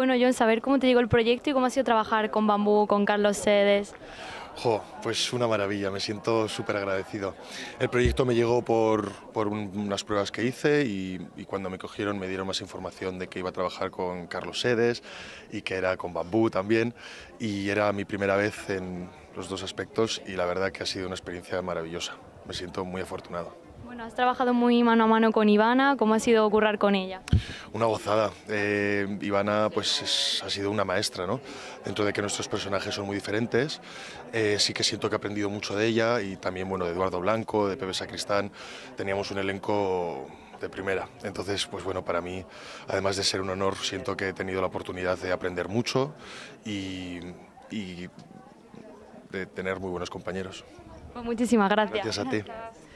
bueno, John, saber cómo te llegó el proyecto y cómo ha sido trabajar con Bambú, con Carlos Sedes. Jo, pues una maravilla, me siento súper agradecido. El proyecto me llegó por, por unas pruebas que hice y, y, cuando me cogieron me dieron más información de que iba a trabajar con Carlos Sedes y que era con Bambú también y era mi primera vez en los dos aspectos y la verdad que ha sido una experiencia maravillosa. Me siento muy afortunado has trabajado muy mano a mano con Ivana, ¿cómo ha sido ocurrir con ella? Una gozada. Eh, Ivana pues ha sido una maestra, ¿no? Dentro de que nuestros personajes son muy diferentes, eh, sí que siento que he aprendido mucho de ella y también, bueno, de Eduardo Blanco, de Pepe Sacristán, teníamos un elenco de primera. Entonces, pues bueno, para mí, además de ser un honor, siento que he tenido la oportunidad de aprender mucho y, de tener muy buenos compañeros. Pues, muchísimas gracias. Gracias a ti.